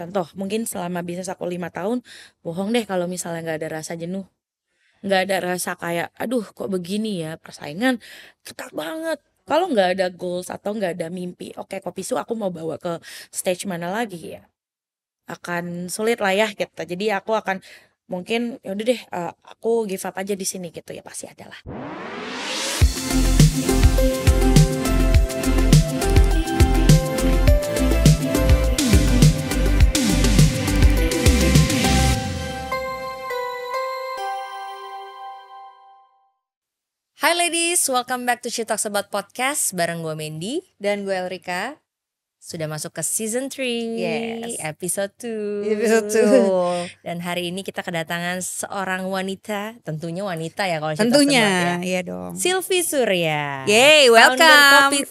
contoh mungkin selama bisnis aku lima tahun bohong deh kalau misalnya nggak ada rasa jenuh nggak ada rasa kayak aduh kok begini ya persaingan ketat banget kalau nggak ada goals atau nggak ada mimpi oke okay, kopi su aku mau bawa ke stage mana lagi ya akan sulit lah ya kita gitu. jadi aku akan mungkin yaudah deh eh, aku give up aja di sini gitu ya pasti adalah lah Hai ladies, welcome back to She Talks About Podcast bareng gue Mandy dan gue Elrika. Sudah masuk ke season 3, yes. episode 2. Episode 2. dan hari ini kita kedatangan seorang wanita, tentunya wanita ya kalau Tentunya, ya. iya dong. Silvi Surya. Yay, welcome.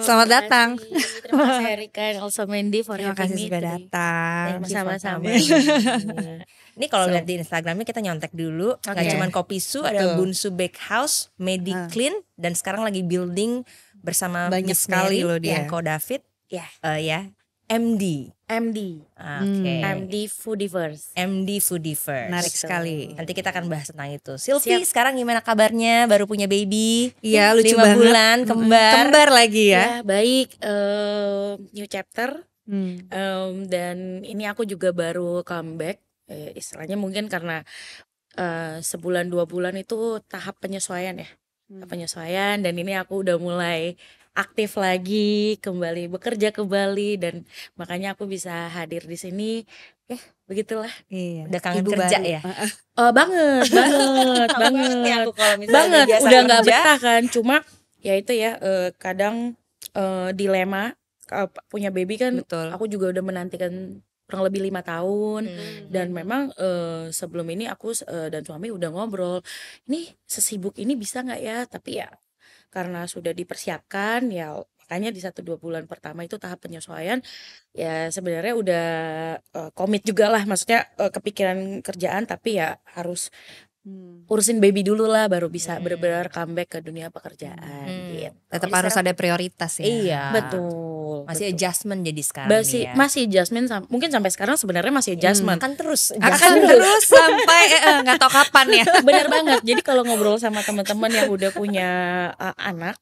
Selamat datang. Terima kasih Erika and also Mandy for Terima kasih sudah datang. Sama-sama. Ini kalau so. lihat di Instagramnya kita nyontek dulu, okay. gak cuman kopi su, Betul. ada Bunsu Bakehouse, clean, hmm. dan sekarang lagi building bersama banyak sekali loh dia. Ko David, ya, yeah. uh, ya, MD. MD. Okay. Hmm. MD Foodiverse. MD Foodiverse. Menarik sekali. Nanti kita akan bahas tentang itu. Silvi Siap. sekarang gimana kabarnya? Baru punya baby? Iya, lucu 5 banget. bulan kembar. Kembar lagi ya. ya baik, uh, new chapter. Hmm. Um, dan ini aku juga baru comeback eh, istilahnya mungkin karena, eh, sebulan dua bulan itu tahap penyesuaian ya, hmm. penyesuaian dan ini aku udah mulai aktif lagi, kembali bekerja ke Bali dan makanya aku bisa hadir di sini, ya begitulah. Iya, Udah kangen kerja Bali. ya? uh, uh, banget banget banget banget aku kalau udah banget, udah nggak betah kan cuma ya itu ya, uh, kadang, uh, dilema, uh, punya baby kan Betul. aku juga udah menantikan kurang lebih lima tahun hmm. dan memang uh, sebelum ini aku uh, dan suami udah ngobrol ini sesibuk ini bisa nggak ya tapi ya karena sudah dipersiapkan ya makanya di satu dua bulan pertama itu tahap penyesuaian ya sebenarnya udah uh, komit juga lah maksudnya uh, kepikiran kerjaan tapi ya harus hmm. urusin baby dulu lah baru bisa hmm. benar-benar comeback ke dunia pekerjaan hmm. gitu. tetap harus ada prioritas ya iya betul masih betul. adjustment jadi sekarang masih ya. masih adjustment mungkin sampai sekarang sebenarnya masih adjustment hmm, akan terus akan terus sampai eh, eh, nggak eh, tahu kapan ya benar banget jadi kalau ngobrol sama teman-teman yang udah punya uh, anak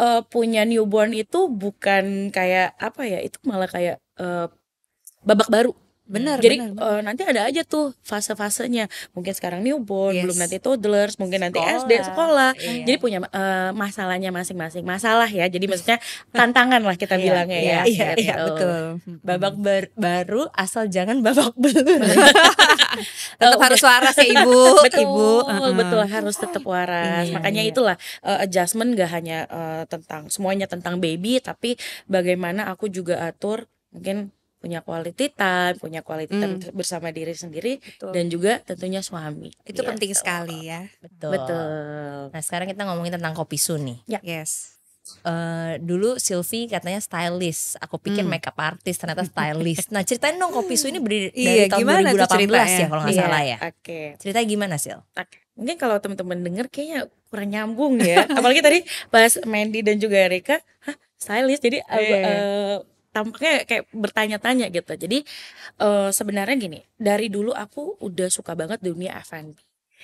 uh, punya newborn itu bukan kayak apa ya itu malah kayak uh, babak baru Benar. Jadi bener, Uh, eh, nanti ada aja tuh fase-fasenya. Mungkin sekarang newborn, yes. belum nanti toddlers, mungkin sekolah. nanti SD, sekolah. Yeah. Jadi punya uh, masalahnya masing-masing. Masalah ya. Jadi maksudnya tantangan lah kita iya, bilangnya yeah, ya. Iya, yeah, yeah, yeah, betul. Babak bar baru asal jangan babak belur. tetap eh, harus waras ya Ibu. betul, Ibu. Uh-huh. betul harus tetap waras. Yeah, Makanya yeah. itulah uh, adjustment gak hanya uh, tentang semuanya tentang baby tapi bagaimana aku juga atur mungkin punya quality time, punya quality time hmm. bersama diri sendiri Betul. dan juga tentunya suami. Itu ya, penting sekali ya. Betul. Betul. Nah, sekarang kita ngomongin tentang kopi su nih. Ya. Yes. Uh, dulu Sylvie katanya stylist. Aku pikir hmm. makeup artist ternyata stylist. nah, ceritain dong kopi su ini dari iya, tahun gimana 2018 ya, kalau nggak iya, salah ya. Oke. Okay. Cerita gimana, Sil? Okay. Mungkin kalau teman-teman denger kayaknya kurang nyambung ya. Apalagi tadi pas Mandy dan juga Erika, hah, stylist. Jadi yeah. Iya. uh, tampaknya kayak bertanya-tanya gitu. Jadi uh, sebenarnya gini, dari dulu aku udah suka banget dunia F&B.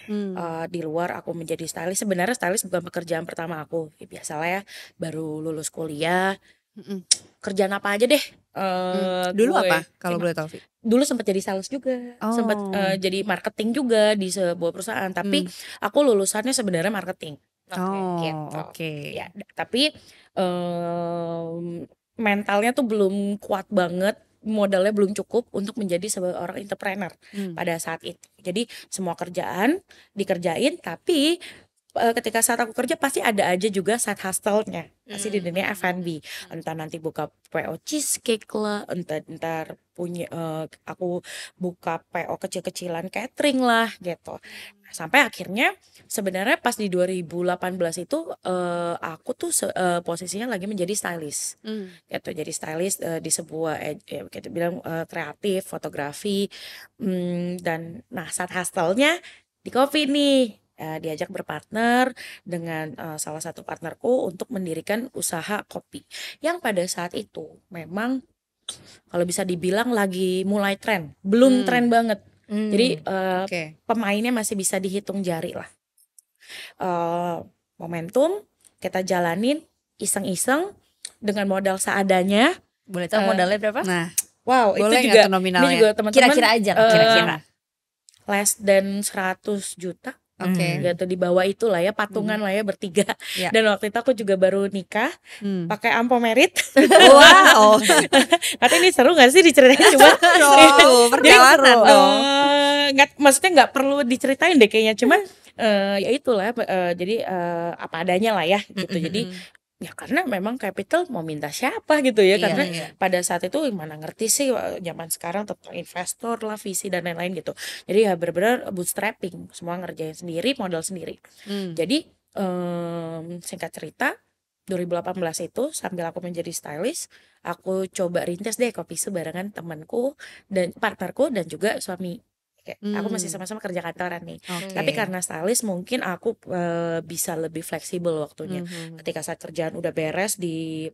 Hmm. Uh, di luar aku menjadi stylist sebenarnya stylist bukan pekerjaan pertama aku ya, biasalah ya baru lulus kuliah Hmm. kerjaan apa aja deh uh, hmm. dulu gue, apa kalau boleh tahu dulu sempat jadi sales juga oh. sempat uh, jadi marketing juga di sebuah perusahaan tapi hmm. aku lulusannya sebenarnya marketing okay, oh gitu. oke okay. ya tapi um, mentalnya tuh belum kuat banget modalnya belum cukup untuk menjadi seorang entrepreneur hmm. pada saat itu. Jadi semua kerjaan dikerjain tapi Eh, ketika saat aku kerja pasti ada aja juga side hustle-nya pasti mm. di hmm. dunia F&B entah nanti buka PO cheesecake lah entah entar punya uh, aku buka PO kecil-kecilan catering lah gitu sampai akhirnya sebenarnya pas di 2018 itu uh, aku tuh uh, posisinya lagi menjadi stylist mm. gitu jadi stylist uh, di sebuah ya, eh, ya, gitu bilang uh, kreatif fotografi um, dan nah side hustle-nya di kopi nih Eh, diajak berpartner dengan uh, salah satu partnerku untuk mendirikan usaha kopi yang pada saat itu memang kalau bisa dibilang lagi mulai tren belum hmm. tren banget hmm. jadi uh, eh, okay. pemainnya masih bisa dihitung jari lah uh, momentum kita jalanin iseng-iseng dengan modal seadanya boleh tahu uh, modalnya berapa nah wow boleh itu juga nominalnya. juga teman-teman kira-kira aja kira-kira uh, less than 100 juta okay. Hmm. gitu di bawah itu lah ya patungan hmm. lah ya bertiga yeah. dan waktu itu aku juga baru nikah hmm. pakai ampo merit wow nanti ini seru gak sih diceritain cuma oh, perjalanan eh, dong nggak maksudnya nggak perlu diceritain deh kayaknya cuman uh, hmm. eh, ya itulah uh, jadi uh, apa adanya lah ya gitu mm -hmm. jadi hmm ya karena memang capital mau minta siapa gitu ya iya, karena iya. pada saat itu mana ngerti sih eh, zaman sekarang tentang investor lah visi dan lain-lain gitu jadi ya benar-benar bootstrapping semua ngerjain sendiri modal sendiri hmm. jadi um, singkat cerita 2018 itu sambil aku menjadi stylist aku coba rintis deh kopi sebarangan temanku dan partnerku dan juga suami kayak hmm. aku masih sama-sama kerja kantoran nih okay. tapi karena stylist mungkin aku e, bisa lebih fleksibel waktunya hmm, hmm, hmm. ketika saat kerjaan udah beres di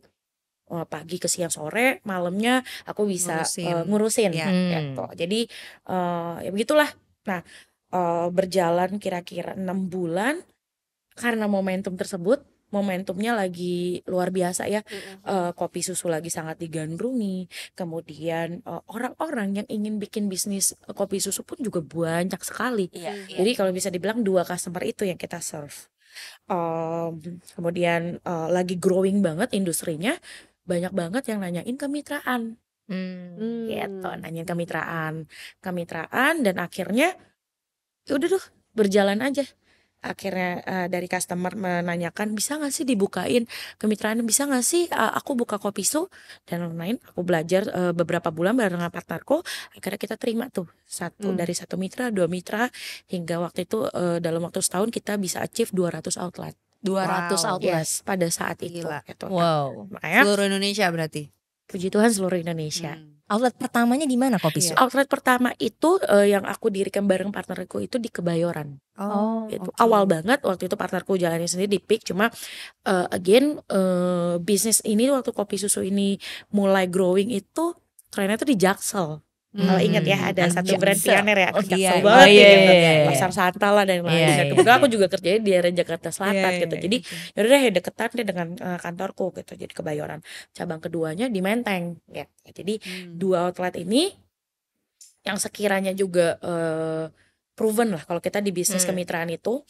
e, pagi ke siang sore malamnya aku bisa ngurusin, e, ngurusin ya. gitu hmm. jadi e, ya begitulah nah e, berjalan kira-kira enam -kira bulan karena momentum tersebut momentumnya lagi luar biasa ya. Mm-hmm. Uh, kopi susu lagi sangat digandrungi. Kemudian uh, orang-orang yang ingin bikin bisnis eh, kopi susu pun juga banyak sekali. mm Jadi kalau bisa dibilang dua customer itu yang kita serve. Um, kemudian uh, lagi growing banget industrinya, banyak banget yang nanyain kemitraan. Hmm, gitu, nanyain kemitraan, kemitraan dan akhirnya ya udah tuh berjalan aja akhirnya uh, dari customer menanyakan bisa nggak sih dibukain kemitraan bisa nggak sih uh, aku buka kopi su dan lain-lain aku belajar uh, beberapa bulan bareng partnerku akhirnya kita terima tuh satu hmm. dari satu mitra dua mitra hingga waktu itu uh, dalam waktu setahun kita bisa achieve 200 outlet 200 wow. outlet yes, pada saat itu Gila. Gitu kan. wow makanya seluruh Indonesia berarti puji Tuhan seluruh Indonesia hmm. Outlet pertamanya di mana kopi susu? Iya. Outlet pertama itu uh, yang aku dirikan bareng partnerku itu di Kebayoran. Oh, itu okay. awal banget waktu itu partnerku jalannya sendiri di Peak cuma uh, again uh, bisnis ini waktu kopi susu ini mulai growing itu trennya itu di Jaksel. Hmm. Kalau ingat ya ada Anjaksa. satu brand pioner ya Anjaksa oh, iya, iya. banget oh, iya, iya, gitu. Iya, iya. Pasar iya. Santa lah dan iya, lain-lain. Iya, iya. Kebetulan aku juga kerjanya di area Jakarta Selatan iya, gitu. Jadi yaudah deh deketan deh dengan uh, kantorku gitu. Jadi kebayoran cabang keduanya di Menteng ya. Jadi hmm. dua outlet ini yang sekiranya juga uh, proven lah kalau kita di bisnis hmm. kemitraan itu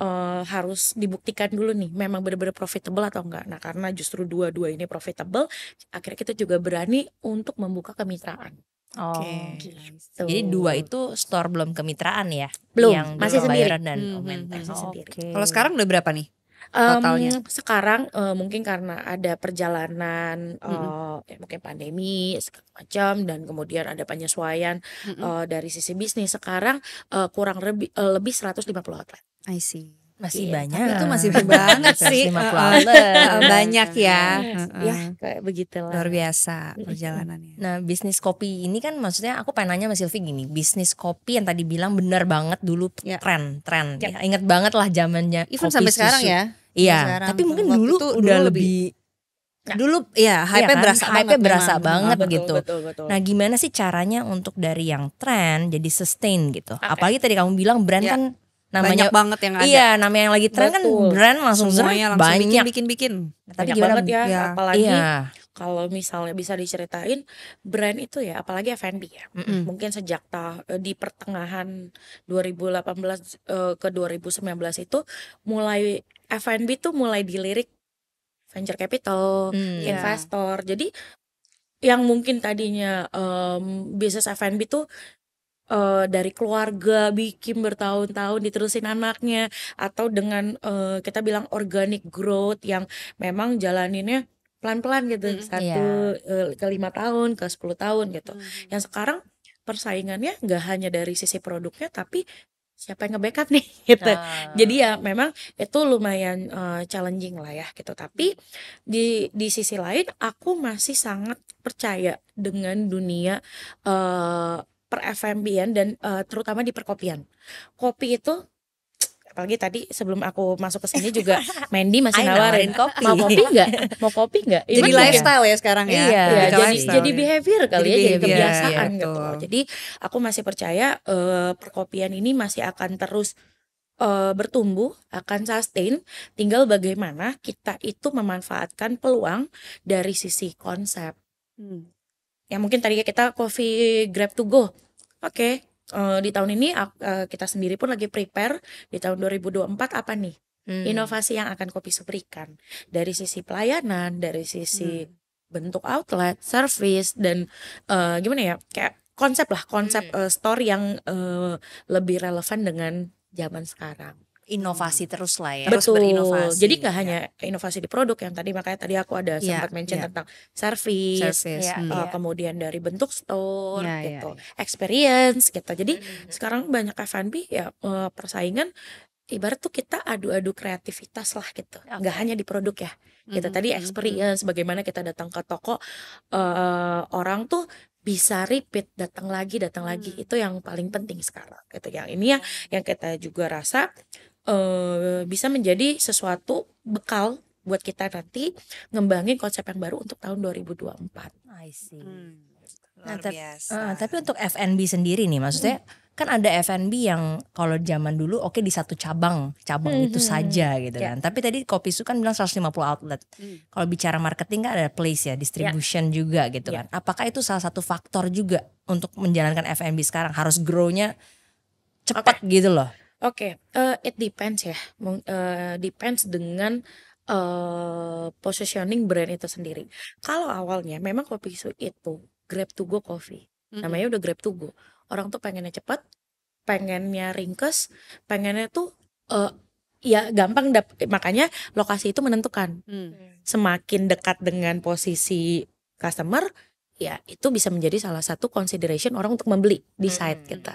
uh, harus dibuktikan dulu nih memang benar-benar profitable atau enggak. Nah, karena justru dua-dua ini profitable, akhirnya kita juga berani untuk membuka kemitraan. Oh, gitu. Jadi dua itu store belum kemitraan ya? Belum, yang masih sendiri. dan hmm, hmm masih oh, sendiri. Okay. Kalau sekarang udah berapa nih? Totalnya. Um, sekarang uh, mungkin karena ada perjalanan mm -hmm. mungkin pandemi segala macam dan kemudian ada penyesuaian mm -hmm. uh, dari sisi bisnis sekarang uh, kurang lebih uh, lebih 150 outlet. I see masih yeah. banyak itu masih banget sih iya. banyak ya ya kayak begitulah luar biasa perjalanannya nah bisnis kopi ini kan maksudnya aku pengen nanya Mas Silvi gini bisnis kopi yang tadi bilang benar banget dulu yeah. Ya. tren tren yeah. ya, ya inget banget lah zamannya even kopi ya. sampai susu. Iya, sekarang ya iya tapi mungkin dulu itu, udah dulu lebih, lebih Nah, dulu ya hype-nya kan? berasa hype berasa memang. banget betul, gitu. Betul, betul. Nah, gimana sih caranya untuk dari yang tren jadi sustain gitu? Okay. Apalagi tadi kamu bilang brand yeah. kan namanya banyak banget yang ada. Iya, namanya yang lagi tren kan brand langsung semuanya langsung banyak. bikin bikin bikin. Tapi banyak banget ya, ya apalagi iya. kalau misalnya bisa diceritain brand itu ya, apalagi F&B ya. Mm -mm. Mungkin sejak ta eh, di pertengahan 2018 uh, eh, ke 2019 itu mulai F&B tuh mulai dilirik venture capital, mm, investor. Iya. Jadi yang mungkin tadinya um, bisnis F&B tuh uh, dari keluarga bikin bertahun-tahun diterusin anaknya atau dengan uh, kita bilang organic growth yang memang jalaninnya pelan-pelan gitu mm, satu yeah. Iya. ke lima tahun ke sepuluh tahun gitu mm. yang sekarang persaingannya nggak hanya dari sisi produknya tapi siapa yang nge-backup nih gitu nah. jadi ya nah. memang itu lumayan uh, challenging lah ya gitu tapi di di sisi lain aku masih sangat percaya dengan dunia uh, per FMBN dan uh, terutama di perkopian. Kopi itu apalagi tadi sebelum aku masuk ke sini juga Mandy masih nawarin, kopi. Mau kopi enggak? Mau kopi enggak? Even jadi lifestyle ya sekarang ya. Iya, jadi, jadi, jadi ya. behavior kali jadi ya, behavior, jadi kebiasaan iya, gitu. Jadi aku masih percaya uh, perkopian ini masih akan terus uh, bertumbuh, akan sustain. Tinggal bagaimana kita itu memanfaatkan peluang dari sisi konsep. Hmm ya mungkin tadi kita coffee grab to go oke okay. uh, eh, di tahun ini uh, kita sendiri pun lagi prepare di tahun 2024 apa nih hmm. inovasi yang akan kopi berikan dari sisi pelayanan dari sisi hmm. bentuk outlet service dan uh, gimana ya kayak konsep lah konsep hmm. uh, store yang uh, lebih relevan dengan zaman sekarang inovasi hmm. terus lah ya. Terus Betul. berinovasi. Jadi nggak ya. hanya inovasi di produk yang tadi makanya tadi aku ada yeah, sempat ya. mention yeah. tentang service, service yeah, ya, hmm. uh, kemudian dari bentuk store yeah, gitu, yeah, yeah. experience gitu. Jadi hmm sekarang banyak F&B ya eh, persaingan ibarat tuh kita adu-adu kreativitas lah gitu. Okay. Gak hanya di produk ya. Mm-hmm. tadi hmm, experience bagaimana kita datang ke toko uh, orang tuh bisa repeat datang lagi datang hmm. lagi itu yang paling penting sekarang gitu yang ini ya yang kita juga rasa Eh, bisa menjadi sesuatu bekal buat kita nanti ngembangin konsep yang baru untuk tahun 2024. I see. Hmm, nah, luar nah, tapi, biasa. Uh, tapi untuk FNB sendiri nih maksudnya hmm kan ada FNB yang kalau zaman dulu oke okay, di satu cabang, cabang -hmm. itu hmm, saja hmm. gitu yeah. kan. Tapi tadi Kopi Su kan bilang 150 outlet. Hmm. Kalau bicara marketing kan ada place ya, distribution yeah. juga gitu yeah. kan. Apakah itu salah satu faktor juga untuk menjalankan FNB sekarang harus grow-nya cepat okay. gitu loh. Oke, okay, uh, eh, it depends ya. Uh, depends dengan uh, positioning brand itu sendiri. Kalau awalnya memang kopi susu itu grab to go coffee. Mm-hmm. Namanya udah grab to go. Orang tuh pengennya cepat, pengennya ringkes, pengennya tuh uh, ya gampang dap makanya lokasi itu menentukan. Mm. Semakin dekat dengan posisi customer, ya itu bisa menjadi salah satu consideration orang untuk membeli di site mm-hmm. kita.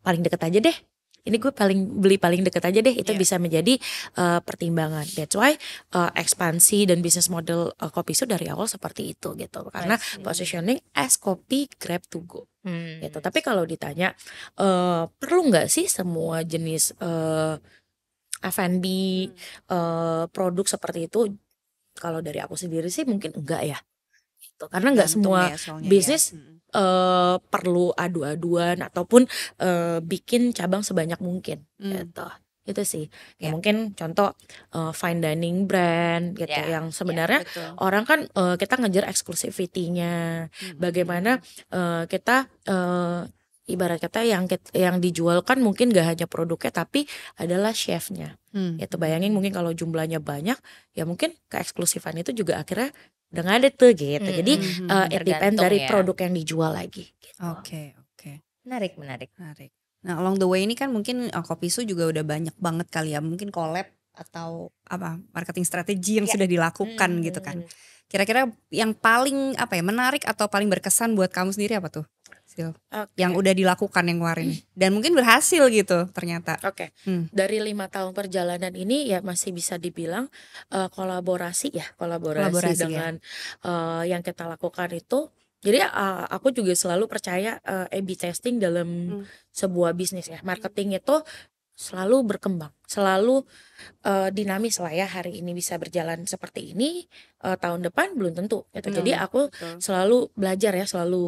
Paling deket aja deh ini gue paling beli paling deket aja deh itu yeah. bisa menjadi uh, pertimbangan that's why uh, ekspansi dan bisnis model uh, kopi itu dari awal seperti itu gitu karena positioning as kopi grab to go hmm. gitu tapi kalau ditanya uh, perlu nggak sih semua jenis uh, F&B hmm. uh, produk seperti itu kalau dari aku sendiri sih mungkin enggak ya gitu karena nggak semua ya, iya. bisnis ya. uh, perlu adu-aduan ataupun uh, bikin cabang sebanyak mungkin hmm. gitu itu sih ya, ya. mungkin contoh uh, fine dining brand gitu ya. yang ya, sebenarnya ya, orang kan uh, kita ngejar eksklusivitinya hmm. bagaimana uh, kita uh, ibarat kata yang yang dijual kan mungkin gak hanya produknya tapi adalah chefnya hmm. itu bayangin mungkin kalau jumlahnya banyak ya mungkin ke eksklusifan itu juga akhirnya udah nggak ada tuh gitu. hmm Jadi hmm uh, it depends dari ya. produk yang dijual lagi. Oke gitu. oke. Okay, okay. Menarik menarik. Menarik. Nah along the way ini kan mungkin uh, su juga udah banyak banget kali ya mungkin collab atau apa marketing strategi yang ya. sudah dilakukan hmm gitu kan. Hmm. Kira-kira yang paling apa ya menarik atau paling berkesan buat kamu sendiri apa tuh? okay. yang udah dilakukan yang kemarin dan mungkin berhasil gitu ternyata. Oke. Okay. Hmm. Dari lima tahun perjalanan ini ya masih bisa dibilang uh, kolaborasi ya kolaborasi, kolaborasi ya. dengan ya. uh, yang kita lakukan itu jadi uh, aku juga selalu percaya uh, A/B testing dalam hmm. sebuah bisnis ya. Marketing itu selalu berkembang, selalu uh, dinamis lah ya hari ini bisa berjalan seperti ini, uh, tahun depan belum tentu. Gitu. Hmm, Jadi aku betul. selalu belajar ya, selalu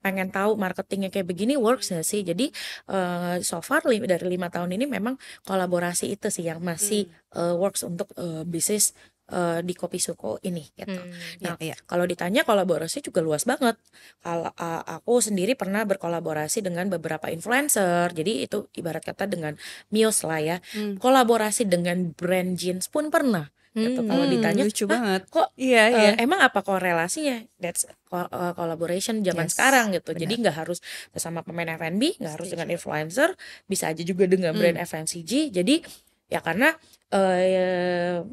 pengen tahu marketingnya kayak begini works gak sih. Jadi uh, so far li dari lima tahun ini memang kolaborasi itu sih yang masih hmm. uh, works untuk uh, bisnis uh, di kopi suko ini gitu. Hmm, nah, iya. kalau ditanya kolaborasi juga luas banget. Kalau uh, aku sendiri pernah berkolaborasi dengan beberapa influencer. Jadi itu ibarat kata dengan Mios lah ya. Hmm. Kolaborasi dengan brand jeans pun pernah. Gitu. Hmm, kalau ditanya lucu banget. Kok iya, uh, emang apa korelasinya? That's eh, collaboration zaman yes, sekarang gitu. Benar. Jadi nggak harus sama pemain F&B, nggak harus dengan influencer, bisa aja juga dengan hmm. brand FMCG. Jadi ya karena uh,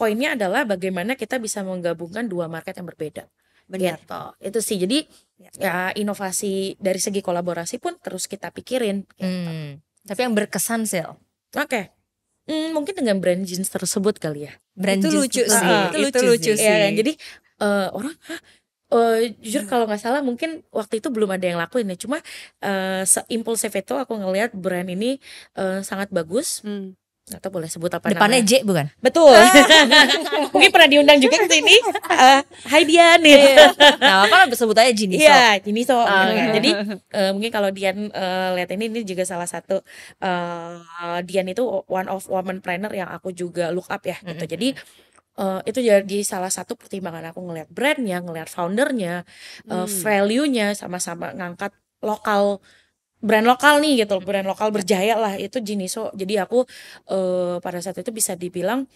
poinnya adalah bagaimana kita bisa menggabungkan dua market yang berbeda. Benar. Gitu. Itu sih. Jadi ya. ya inovasi dari segi kolaborasi pun terus kita pikirin. Gitu. Hmm. Tapi yang berkesan sih. Oke. Okay. Hmm, mungkin dengan brand jeans tersebut kali ya. Brand itu jeans lucu sih. Uh, itu, itu lucu, lucu sih. sih. Ya, kan? Jadi uh, orang Uh, jujur kalau nggak salah mungkin waktu itu belum ada yang lakuin ya cuma uh, seimpulsif itu aku ngelihat brand ini uh, sangat bagus hmm atau boleh sebut apa depannya J bukan betul ah. mungkin pernah diundang juga ke sini uh, Hai Dian nih nah apa sebut aja Jiniso Iya Jiniso ah. gitu kan. jadi eh, mungkin kalau Dian eh, lihat ini ini juga salah satu eh, Dian itu one of woman planner yang aku juga look up ya gitu jadi Uh, itu jadi salah satu pertimbangan aku ngelihat brandnya, ngelihat foundernya, uh, value-nya sama-sama ngangkat lokal brand lokal nih gitu hmm. brand lokal berjaya lah itu Jiniso jadi aku uh, pada saat itu bisa dibilang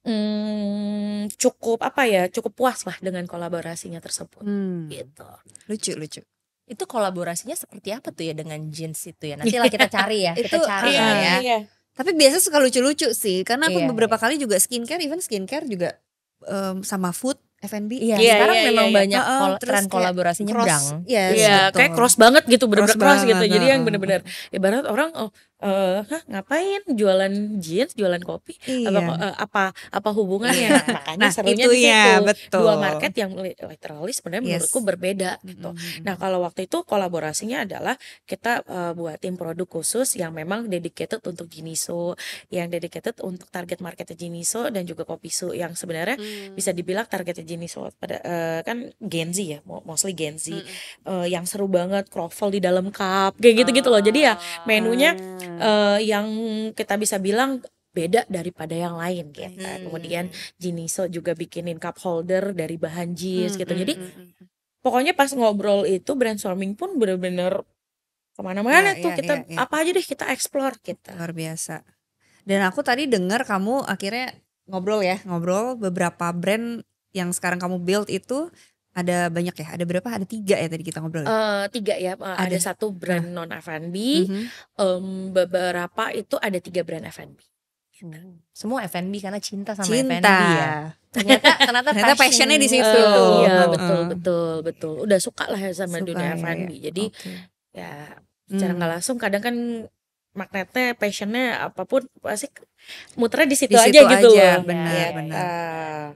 Hmm, cukup apa ya cukup puas lah dengan kolaborasinya tersebut hmm. gitu lucu lucu itu kolaborasinya seperti apa tuh ya dengan jeans itu ya nanti lah kita cari ya kita itu, cari iya, ya iya. tapi biasa suka lucu-lucu sih karena aku iya, beberapa iya. kali juga skincare even skincare juga um, sama food F&B. Iya, yeah, sekarang yeah, memang yeah, iya. banyak yeah. Kol tren kolaborasinya cross, Iya, yes, yeah, kayak cross banget gitu, bener-bener cross, cross banget. gitu. Jadi yang bener-bener ibarat orang oh uh, hah ngapain jualan jeans jualan kopi iya. apa uh, eh, apa apa hubungannya nah, makanya nah, serunya iya, itu ya, betul. dua market yang literalis sebenarnya yes. menurutku berbeda gitu mm-hmm. nah kalau waktu itu kolaborasinya adalah kita uh, buatin produk khusus yang memang dedicated untuk Jiniso yang dedicated untuk target marketnya Jiniso dan juga kopi su yang sebenarnya mm. bisa dibilang targetnya Jiniso pada uh, kan Gen Z ya mostly Gen Z mm. uh, yang seru banget croffle di dalam cup kayak gitu-gitu loh jadi ya menunya ah hmm. uh, yang kita bisa bilang beda daripada yang lain gitu. Hmm. Kemudian Jiniso juga bikinin cup holder dari bahan jeans hmm, gitu. Hmm, Jadi hmm, hmm, hmm, pokoknya pas ngobrol itu brainstorming pun bener-bener kemana-mana ya, tuh ya, kita ya, ya. apa aja deh kita explore kita. Gitu. Luar biasa. Dan aku tadi dengar kamu akhirnya ngobrol ya ngobrol beberapa brand yang sekarang kamu build itu ada banyak ya ada berapa ada tiga ya tadi kita ngobrol uh, tiga ya uh, ada. ada satu brand uh. non F&B uh -huh. um, beberapa itu ada tiga brand F&B hmm. semua F&B karena cinta sama cinta. F&B ya ternyata ternyata, passionnya di situ uh, iya betul uh. betul betul udah suka lah ya sama suka, dunia ya, F&B ya. jadi okay. ya secara nggak hmm. langsung kadang kan magnetnya passionnya apapun pasti muternya di situ aja, gitu aja gitu loh benar ya, benar uh,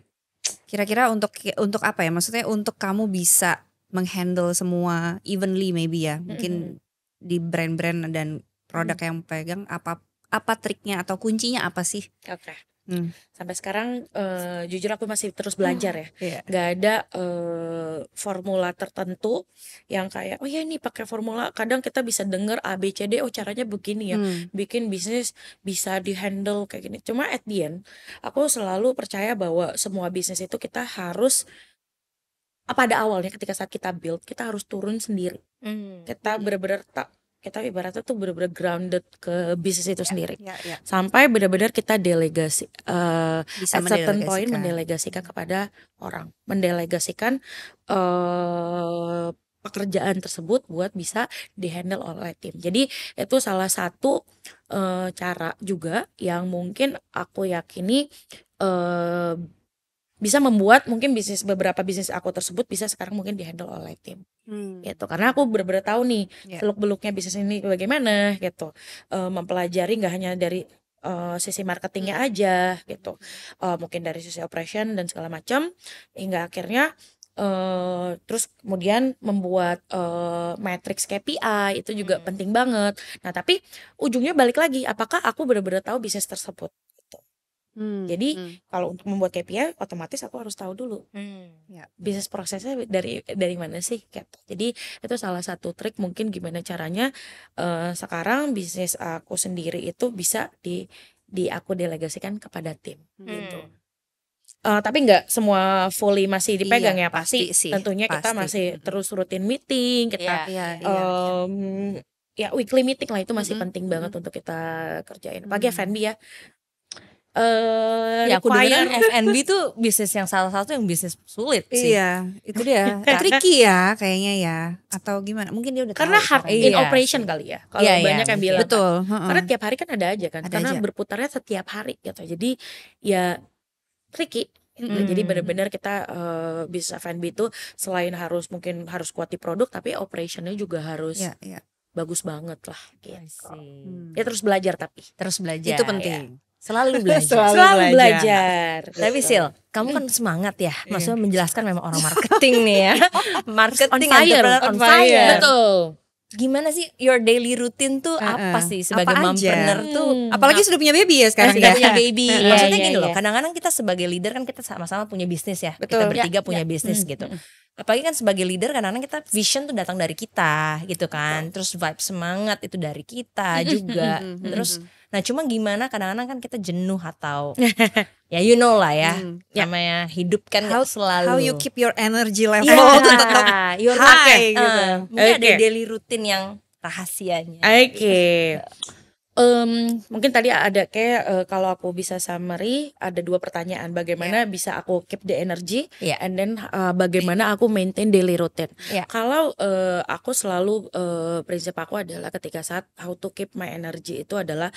Kira-kira untuk untuk apa ya? Maksudnya untuk kamu bisa menghandle semua evenly maybe ya. Mungkin mm -hmm. di brand-brand dan produk mm -hmm. yang pegang apa apa triknya atau kuncinya apa sih? Oke. Okay. Hmm. Sampai sekarang uh, jujur aku masih terus belajar ya. Yeah. Gak ada uh, formula tertentu yang kayak oh ya ini pakai formula kadang kita bisa denger A B C D oh caranya begini ya. Hmm. Bikin bisnis bisa dihandle kayak gini. Cuma at the end aku selalu percaya bahwa semua bisnis itu kita harus pada awalnya ketika saat kita build kita harus turun sendiri. Hmm. Kita iya. benar-benar tak kita eh, ibaratnya tuh bener-bener grounded ke bisnis itu ya, sendiri yeah, yeah, sampai benar-benar kita delegasi uh, at certain point mendelegasikan hmm. kepada orang mendelegasikan uh, pekerjaan tersebut buat bisa dihandle oleh tim. Jadi itu salah satu uh, cara juga yang mungkin aku yakini uh, bisa membuat mungkin bisnis beberapa bisnis aku tersebut bisa sekarang mungkin dihandle oleh tim hmm. gitu karena aku benar-benar tahu nih yeah. seluk beluknya bisnis ini bagaimana gitu uh, mempelajari nggak hanya dari uh, sisi marketingnya hmm. aja gitu uh, mungkin dari sisi operation dan segala macam hingga akhirnya Uh, terus kemudian membuat uh, matrix KPI itu juga hmm. penting banget. Nah tapi ujungnya balik lagi, apakah aku benar-benar tahu bisnis tersebut? Hmm, Jadi hmm. kalau untuk membuat KPI otomatis aku harus tahu dulu hmm, ya. bisnis prosesnya dari dari mana sih gitu. Jadi itu salah satu trik mungkin gimana caranya uh, sekarang bisnis aku sendiri itu bisa di di aku delegasikan kepada tim hmm. gitu. Uh, tapi nggak semua fully masih dipegang iya, ya pasti, pasti sih, tentunya pasti. kita masih hmm. terus rutin meeting kita yeah, yeah, um, yeah, ya weekly meeting lah itu masih mm -hmm. penting banget mm -hmm. untuk kita kerjain. Pagi mm -hmm. ya Uh, ya aku dengar kan F&B tuh bisnis yang salah satu yang bisnis sulit sih. Iya, itu dia. Tricky ya kayaknya ya atau gimana? Mungkin dia udah Karena hard in iya. operation kali ya. Kalau iya, iya banyak iya, yang bilang. Kan. Betul. Kan. Karena tiap hari kan ada aja kan. Ada Karena aja. berputarnya setiap hari gitu. Jadi ya tricky. Gitu. Hmm. Jadi benar-benar kita uh, eh, bisnis F&B itu selain harus mungkin harus kuat di produk tapi operationnya juga harus iya, iya. bagus banget lah gitu. Hmm. Ya terus belajar tapi. Terus belajar. Itu penting. Ya Selalu belajar. Selalu, Selalu belajar. belajar. Tapi Sil, kamu kan semangat ya. Iya. Maksudnya menjelaskan memang orang marketing nih ya. marketing on fire, on, on fire. Betul gimana sih your daily routine tuh uh, uh. apa sih sebagai apa mompreneur hmm. tuh apalagi sudah punya baby ya sekarang sudah ya? punya baby maksudnya iya, gini iya, loh kadang-kadang kita sebagai leader kan kita sama-sama punya bisnis ya Betul. kita bertiga ya, punya ya. bisnis hmm. gitu hmm. apalagi kan sebagai leader kadang-kadang kita vision tuh datang dari kita gitu kan terus vibe semangat itu dari kita hmm. juga hmm. terus Nah cuma gimana kadang-kadang kan kita jenuh atau ya you know lah ya hmm, yeah. namanya hidup kan how, selalu. How you keep your energy level yeah. tetap high. Okay, gitu. Uh, mungkin Ini ada daily routine yang rahasianya. Oke. Okay. Gitu. Um, mungkin tadi ada kayak uh, kalau aku bisa summary ada dua pertanyaan bagaimana yeah. bisa aku keep the energy yeah. and then uh, bagaimana aku maintain daily routine. Yeah. Kalau uh, aku selalu uh, prinsip aku adalah ketika saat how to keep my energy itu adalah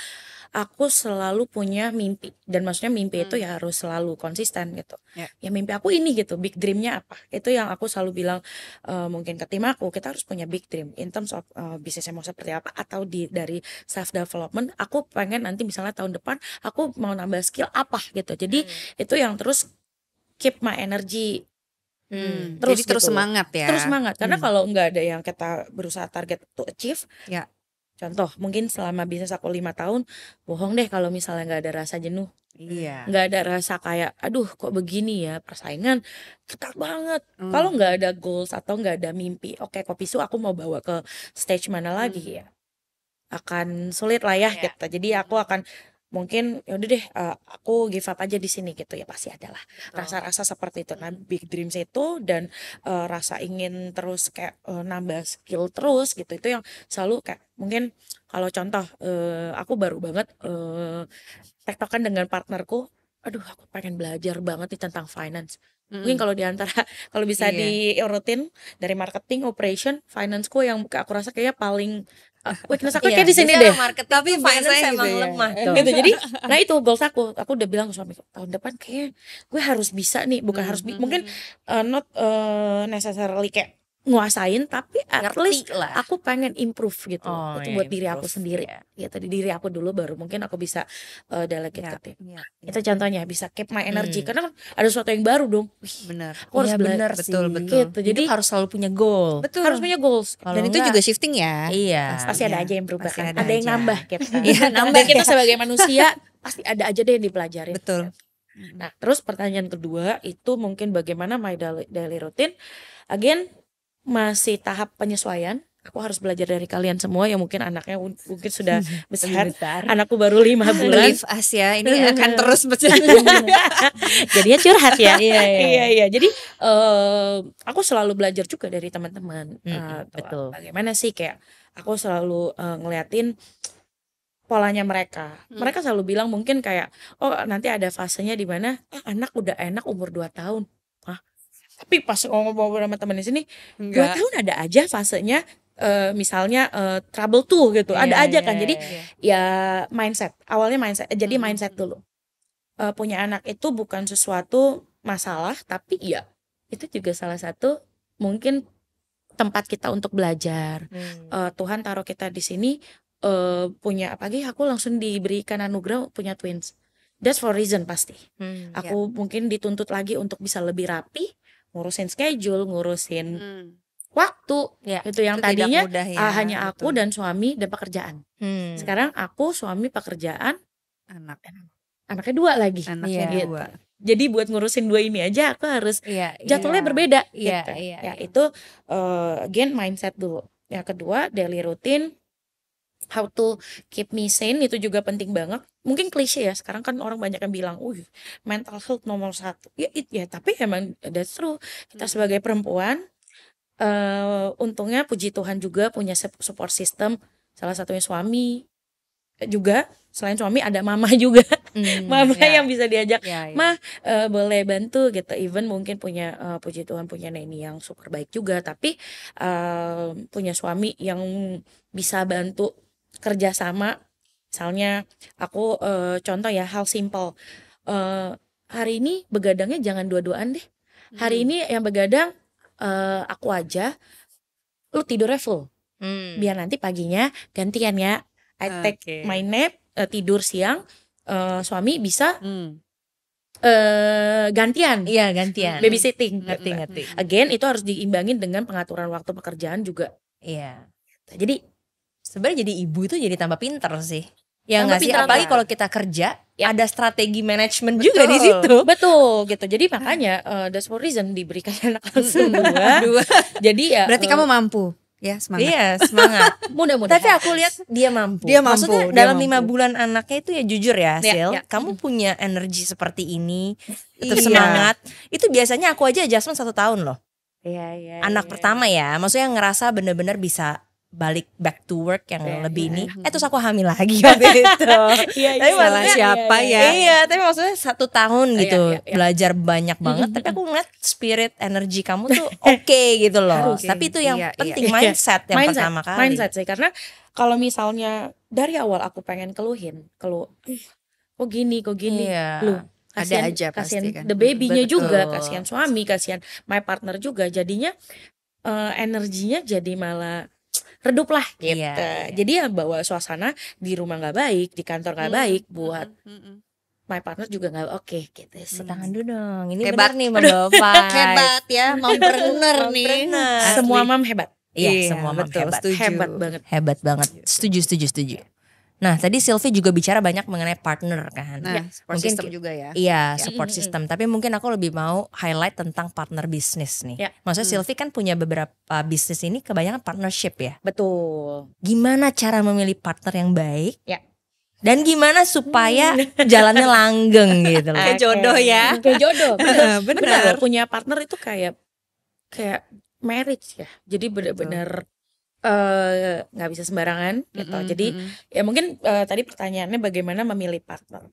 aku selalu punya mimpi dan maksudnya mimpi hmm. itu ya harus selalu konsisten gitu yeah. ya mimpi aku ini gitu big dreamnya apa itu yang aku selalu bilang uh, mungkin ke tim aku kita harus punya big dream in terms of uh, bisnisnya mau seperti apa atau di dari self development aku pengen nanti misalnya tahun depan aku mau nambah skill apa gitu jadi hmm. itu yang terus keep my energy Hmm, terus hmm, jadi terus gitu. semangat ya. Terus semangat karena hmm. kalau nggak ada yang kita berusaha target to achieve, ya. Contoh, mungkin selama bisnis aku lima tahun, bohong deh kalau misalnya nggak ada rasa jenuh. Iya. Nggak ada rasa kayak, aduh kok begini ya persaingan ketat banget. Mm. Kalau nggak ada goals atau nggak ada mimpi, oke okay, kopi su aku mau bawa ke stage mana lagi mm. ya? Akan sulit lah ya yeah. gitu. Jadi aku akan mungkin ya udah deh uh, aku give up aja di sini gitu ya pasti adalah oh. rasa-rasa seperti itu nah big dreams itu dan uh, rasa ingin terus kayak uh, nambah skill terus gitu itu yang selalu kayak mungkin kalau contoh uh, aku baru banget uh, tektokan dengan partnerku aduh aku pengen belajar banget nih tentang finance Mm. Mungkin kalau diantara kalau bisa yeah. diurutin dari marketing, operation, finance ku yang aku rasa kayaknya paling weakness aku iya, kayak di sini deh. Market, tapi finance emang gitu ya. lemah ya. Gitu. Jadi, nah itu goals aku. Aku udah bilang ke suami tahun depan kayak gue harus bisa nih, bukan hmm. harus hmm, mungkin uh, not uh, necessarily kayak nguasain tapi at Ngerti least lah. aku pengen improve gitu oh, itu iya, buat diri aku sendiri ya. ya gitu diri aku dulu baru mungkin aku bisa uh, delegate ya, ke tim ya, ya. itu contohnya bisa keep my energy hmm. karena ada sesuatu yang baru dong benar harus ya, bener betul betul gitu. jadi itu harus selalu punya goal betul harus punya goals Kalau dan enggak, itu juga shifting ya iya pasti ada iya. aja yang berubah kan ada, ada yang nambah kita iya. nambah kita sebagai manusia pasti ada aja deh yang dipelajarin betul nah terus pertanyaan kedua itu mungkin bagaimana my daily routine again masih tahap penyesuaian aku harus belajar dari kalian semua yang mungkin anaknya mungkin sudah besar. besar. Anakku baru lima bulan. Asia ya, ini akan terus Jadinya curhat ya. iya, iya. iya iya. Jadi uh, aku selalu belajar juga dari teman-teman. Hmm, betul. Bagaimana sih kayak aku selalu uh, ngeliatin polanya mereka. Mm. Mereka selalu bilang mungkin kayak oh nanti ada fasenya di mana eh, anak udah enak umur 2 tahun tapi pas ngobrol-ngobrol sama temen di sini dua tahun ada aja fasenya uh, misalnya uh, trouble tuh gitu yeah, ada iya, aja iya, kan yeah, jadi yeah. Iya. ya mindset awalnya mindset jadi hmm. mindset dulu uh, punya anak itu bukan sesuatu masalah tapi ya itu juga salah satu mungkin tempat kita untuk belajar mm. uh, Tuhan taruh kita di sini uh, punya apalagi aku langsung diberikan anugerah punya twins that's for reason pasti hmm, aku yeah. mungkin dituntut lagi untuk bisa lebih rapi ngurusin schedule, ngurusin hmm. waktu. Ya, itu yang itu tadinya mudah ya, uh, hanya aku dan suami dan pekerjaan. Hmm. Sekarang aku, suami, pekerjaan, anak. Anaknya dua lagi. Anaknya ya, Jadi buat ngurusin dua ini aja aku harus iya, iya. Iya, gitu. ya, jadwalnya ya. berbeda ya, gitu. Ya, ya, ya. itu uh, again mindset dulu. Yang kedua daily routine how to keep me sane itu juga penting banget mungkin klise ya sekarang kan orang banyak yang bilang uh mental health nomor satu ya it, ya tapi emang that's true kita hmm. sebagai perempuan uh, untungnya puji Tuhan juga punya support system salah satunya suami eh, juga selain suami ada mama juga hmm, mama yeah. yang bisa diajak yeah, yeah. mah uh, boleh bantu gitu even mungkin punya uh, puji Tuhan punya neni yang super baik juga tapi uh, punya suami yang bisa bantu kerjasama Misalnya aku uh, contoh ya hal simple. Uh, hari ini begadangnya jangan dua-duaan deh. Hmm. Hari ini yang begadang uh, aku aja, lu tidurnya full. Hmm. Biar nanti paginya gantian ya. I take okay. my nap uh, tidur siang, uh, suami bisa hmm. Uh, gantian, iya gantian, babysitting, ngerti ngerti. Again itu harus diimbangin dengan pengaturan waktu pekerjaan juga. Iya. Jadi sebenarnya jadi ibu itu jadi tambah pinter sih. Ya nggak sih, apalagi kalau kita kerja ya. ada strategi manajemen juga di situ. Betul, gitu. Jadi makanya uh, eh, that's for reason diberikan anak langsung dua. Jadi ya. Berarti uh, kamu mampu. Ya semangat. Iya semangat. Mudah-mudahan. Tapi aku lihat dia mampu. Dia mampu. Maksudnya dia dalam lima bulan anaknya itu ya jujur ya, ya Ya. Kamu punya energi seperti ini, itu iya. semangat. Itu biasanya aku aja adjustment satu tahun loh. Iya iya. Anak ya. pertama ya, maksudnya ngerasa bener-bener bisa balik back to work yang yeah, lebih yeah. ini mm-hmm. eh terus aku hamil lagi waktu itu yeah, tapi yeah, iya, siapa iya, ya iya tapi maksudnya satu tahun iya, gitu yeah, yeah, yeah. belajar banyak banget mm-hmm. tapi aku ngeliat spirit energi kamu tuh oke okay, gitu loh okay. tapi itu yang yeah, penting yeah. mindset yang mindset, pertama kali mindset sih karena kalau misalnya dari awal aku pengen keluhin keluh kok gini kok gini yeah. lu kasihan, ada aja kasihan pasti kan. the babynya Betul. juga kasihan suami kasihan my partner juga jadinya uh, energinya jadi malah redup lah iya, gitu. Yeah, yeah. Jadi ya bawa suasana di rumah nggak baik, di kantor nggak hmm. baik hmm, buat mm Hmm my partner juga nggak oke okay, gitu sih. Hmm. dulu dong. Ini hebat nih Mbak Hebat ya, mau mompreneur nih. Semua mam hebat. Iya, yeah, semua mam betul, hebat. Setuju. Hebat banget. Hebat banget. Setuju, setuju, setuju. Nah, tadi Sylvie juga bicara banyak mengenai partner kan. Nah, ya, support mungkin, system juga ya. Iya, iya. support mm-hmm. system. Tapi mungkin aku lebih mau highlight tentang partner bisnis nih. Ya. Maksudnya mm. Sylvie kan punya beberapa bisnis ini kebanyakan partnership ya. Betul. Gimana cara memilih partner yang baik? Ya. Dan gimana supaya jalannya langgeng gitu loh. Kayak jodoh ya. Kayak jodoh. Benar. Benar. Punya partner itu kayak kayak marriage ya. Jadi benar-benar Eh, nggak uh, bisa sembarangan gitu. Mm -hmm. Jadi ya mungkin uh, tadi pertanyaannya bagaimana memilih partner.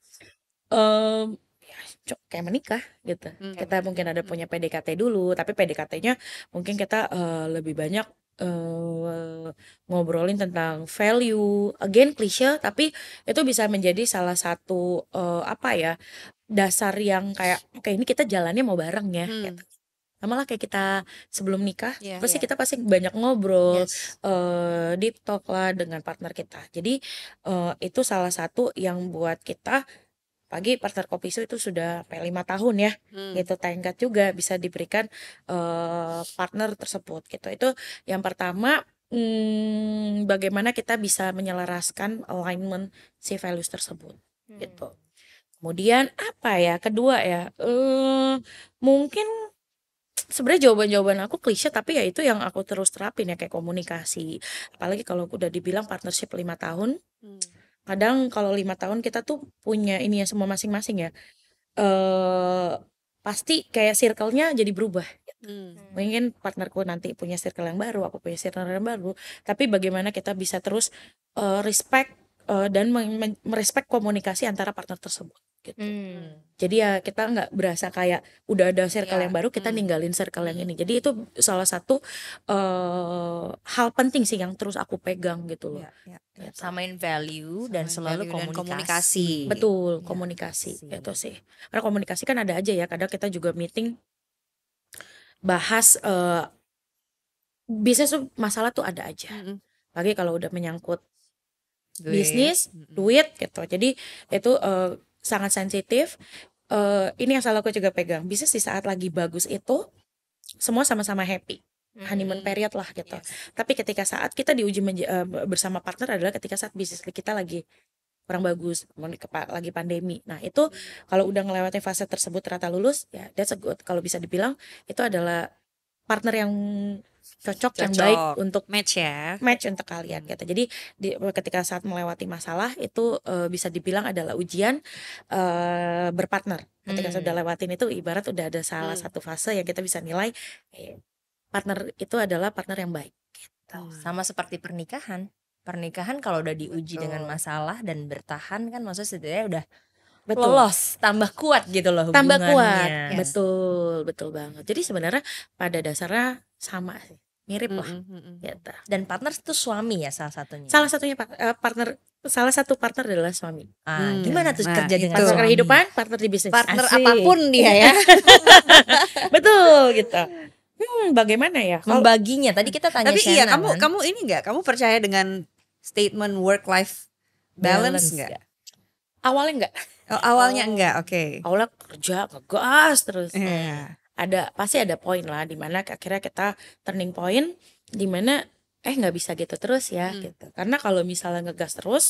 Um, ya, cok, kayak menikah gitu. -hmm. Kita mungkin ada mm. punya PDKT dulu, tapi PDKT-nya mungkin kita uh, lebih banyak uh, ngobrolin tentang value. Again klise, tapi itu bisa menjadi salah satu uh, apa ya? dasar yang kayak oke ini kita jalannya mau bareng ya hmm. gitu sama lah kayak kita sebelum nikah yeah, pasti yeah. kita pasti banyak ngobrol yes. uh, deep talk lah dengan partner kita jadi uh, itu salah satu yang buat kita pagi partner kopi itu sudah sampai lima tahun ya hmm. gitu tengkat juga bisa diberikan uh, partner tersebut gitu itu yang pertama hmm, bagaimana kita bisa menyelaraskan alignment si values tersebut hmm. gitu kemudian apa ya kedua ya uh, mungkin sebenarnya jawaban-jawaban aku klise tapi ya itu yang aku terus terapin ya kayak komunikasi apalagi kalau udah dibilang partnership lima tahun hmm. kadang kalau lima tahun kita tuh punya ini ya semua masing-masing ya eh pasti kayak circle-nya jadi berubah hmm. mungkin partnerku nanti punya circle yang baru aku punya circle yang baru tapi bagaimana kita bisa terus uh, respect uh, dan merespek komunikasi antara partner tersebut gitu. Hmm. Jadi ya kita nggak berasa kayak udah ada circle ya. yang baru kita hmm. ninggalin circle yang ini. Jadi itu salah satu uh, hal penting sih yang terus aku pegang gitu loh. Ya, ya. Gitu. Samain value Samain dan selalu value komunikasi. Dan komunikasi. Betul, ya. komunikasi itu sih. Karena komunikasi kan ada aja ya. Kadang kita juga meeting bahas eh, uh, bisnis masalah tuh ada aja. Mm -hmm. Lagi kalau udah menyangkut duit. bisnis duit gitu jadi itu uh, sangat sensitif uh, ini yang salah aku juga pegang bisnis di saat lagi bagus itu semua sama-sama happy honeymoon period lah gitu yes. tapi ketika saat kita diuji uh, eh, bersama partner adalah ketika saat bisnis kita lagi kurang bagus lagi pandemi nah itu mm. kalau udah ngelewatin fase tersebut ternyata lulus ya that's good kalau bisa dibilang itu adalah partner yang cocok, cocok yang baik untuk match ya match untuk kalian gitu jadi di, ketika saat melewati masalah itu uh, bisa dibilang adalah ujian uh, berpartner ketika hmm. sudah lewatin itu ibarat udah ada salah hmm. satu fase yang kita bisa nilai eh, partner itu adalah partner yang baik gitu. Oh, sama seperti pernikahan pernikahan kalau udah diuji Betul. dengan masalah dan bertahan kan maksudnya setidaknya udah betul. lolos, tambah kuat gitu loh Tambah kuat, yes. betul, betul banget. Jadi sebenarnya pada dasarnya sama sih, mirip mm -hmm. lah. Gitu. Dan partner itu suami ya salah satunya. Salah satunya uh, partner, salah satu partner adalah suami. Ah, hmm. Gimana tuh nah, kerja dengan gitu. partner kehidupan, partner di bisnis, partner Asik. apapun dia ya. betul gitu. Hmm, bagaimana ya? Kalo, Membaginya. Tadi kita tanya Tapi iya, kamu kan? kamu ini enggak? Kamu percaya dengan statement work life balance, nggak enggak? Awalnya enggak. Oh, awalnya oh, enggak, oke. Okay. Awalnya kerja kegas terus. Yeah. Ada pasti ada poin lah di mana akhirnya kita turning point di mana eh nggak bisa gitu terus ya hmm. gitu. Karena kalau misalnya ngegas terus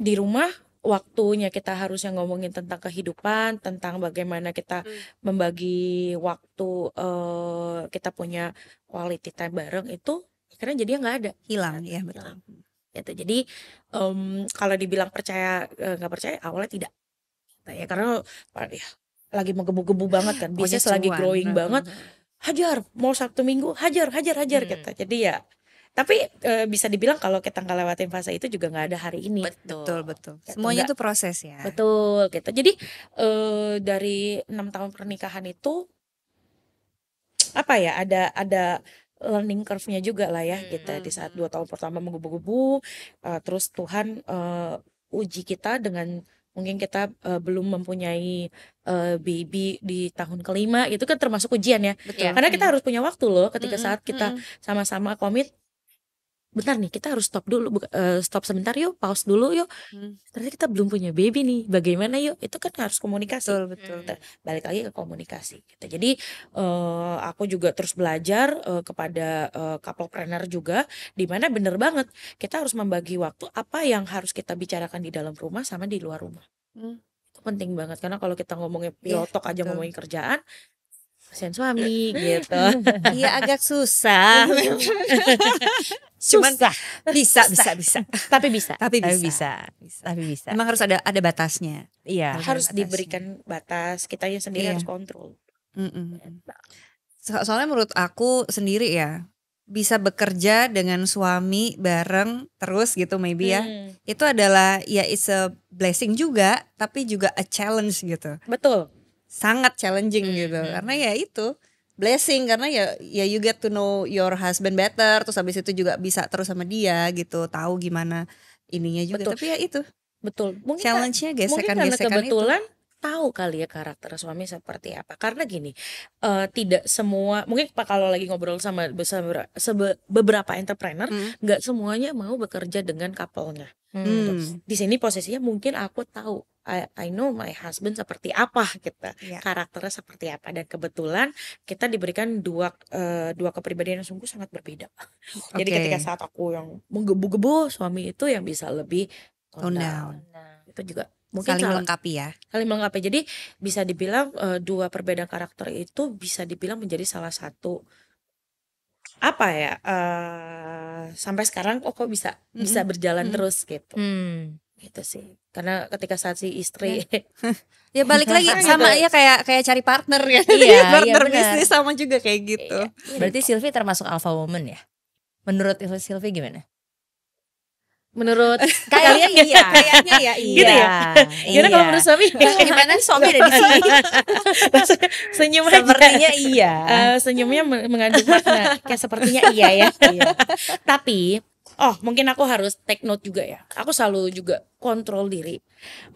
di rumah waktunya kita harusnya ngomongin tentang kehidupan, tentang bagaimana kita hmm. membagi waktu eh kita punya quality time bareng itu karena jadi nggak ada. Hilang ya betul gitu jadi um, kalau dibilang percaya eh, nggak percaya awalnya tidak nah, ya karena ya, lagi menggebu-gebu banget kan bisnis lagi growing nah, banget hajar mau satu minggu hajar hajar hajar hmm. gitu jadi ya tapi e, bisa dibilang kalau kita nggak lewatin fase itu juga nggak ada hari ini betul betul, betul. Gitu, semuanya itu proses ya betul gitu jadi e, dari enam tahun pernikahan itu apa ya ada ada learning curve-nya juga lah ya hmm. gitu di hmm, saat hmm. dua tahun pertama menggebu-gebu uh, terus Tuhan uh, uji kita dengan mungkin kita uh, belum mempunyai uh, baby di tahun kelima itu kan termasuk ujian ya Betul. karena kita hmm. harus punya waktu loh ketika hmm. saat kita sama-sama komit bentar nih kita harus stop dulu buka, uh, stop sebentar yuk pause dulu yuk hmm. ternyata kita belum punya baby nih bagaimana yuk itu kan harus komunikasi betul betul hmm. balik lagi ke komunikasi gitu jadi uh, aku juga terus belajar uh, kepada uh, couple planner juga di mana bener banget kita harus membagi waktu apa yang harus kita bicarakan di dalam rumah sama di luar rumah hmm. itu penting banget karena kalau kita ngomongin iya, pilotok yeah, aja betul. ngomongin kerjaan kasihan suami gitu iya agak susah cuman susah. bisa bisa bisa tapi bisa tapi bisa. tapi bisa tapi bisa emang harus ada ada batasnya iya harus, harus batasnya. diberikan batas kita yang sendiri iya. harus kontrol So soalnya menurut aku sendiri ya bisa bekerja dengan suami bareng terus gitu maybe ya hmm. itu adalah ya it's a blessing juga tapi juga a challenge gitu betul sangat challenging hmm. gitu. Hmm, karena hmm. ya itu blessing karena ya ya you get to know your husband better terus habis itu juga bisa terus sama dia gitu, tahu gimana ininya juga. Betul. Tapi ya itu. Betul. Mungkin challenge-nya gesekan-gesekan mungkin karena kebetulan itu tahu kali ya karakter suami seperti apa karena gini uh, tidak semua mungkin pak kalau lagi ngobrol sama beberapa entrepreneur hmm. nggak hmm. semuanya mau bekerja dengan kapalnya gitu. hmm. di sini posisinya mungkin aku tahu I, I know my husband seperti apa kita gitu. iya. yeah. karakternya seperti apa dan kebetulan kita diberikan dua uh, dua kepribadian yang sungguh sangat berbeda okay. jadi ketika saat aku yang menggebu-gebu suami itu yang bisa lebih tone oh, down. down itu juga mungkin saling melengkapi ya saling melengkapi jadi bisa dibilang uh, dua perbedaan karakter itu bisa dibilang menjadi salah satu apa ya uh, sampai sekarang kok kok bisa mm -hmm. bisa berjalan mm -hmm. terus gitu mm gitu sih karena ketika saat si istri iya. ya balik lagi gitu. sama ya kayak kayak cari partner ya iya, iya partner iya, bisnis sama juga kayak gitu iya. iya. berarti Silvi termasuk alpha woman ya menurut Silvi gimana menurut kayaknya iya kayaknya ya gitu iya gitu ya gimana iya. kalau menurut suami gimana suami ada di sini senyum sepertinya iya uh, senyumnya mengandung makna kayak sepertinya iya ya tapi oh mungkin aku harus take note juga ya aku selalu juga kontrol diri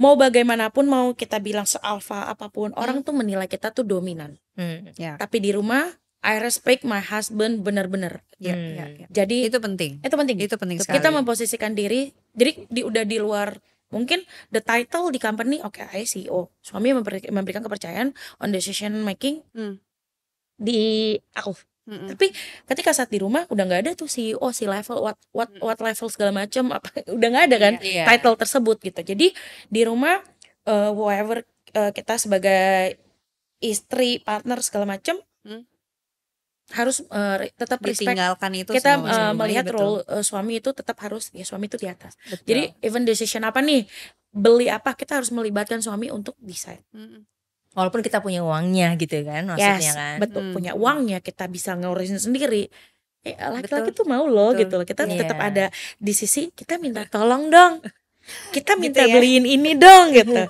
mau bagaimanapun mau kita bilang sealfa apapun hmm. orang tuh menilai kita tuh dominan hmm, yeah. tapi di rumah I respect my husband bener-bener. Ya, ya, hmm. ya, ya. Jadi itu penting. Itu penting. Itu penting sekali. Kita memposisikan diri. Jadi di udah di luar mungkin the title di company oke okay, I CEO. Suami memberikan kepercayaan on decision making hmm. di aku. Mm-mm. Tapi ketika saat di rumah udah nggak ada tuh si oh si level what what mm. what level segala macam apa udah nggak ada kan yeah. Iya. title tersebut gitu. Jadi di rumah uh, whoever uh, kita sebagai istri, partner segala macam mm. harus uh, tetap ditinggalkan respect. itu kita uh, melihat betul. role uh, suami itu tetap harus ya suami itu di atas. Betul. Jadi even decision apa nih, beli apa kita harus melibatkan suami untuk decide. Mm walaupun kita punya uangnya gitu kan maksudnya yes, kan betul hmm. punya uangnya kita bisa ngurusin sendiri eh, laki-laki tuh mau loh betul. gitu loh kita yeah. tetap ada di sisi kita minta tolong dong kita gitu minta gitu ya? beliin ini dong gitu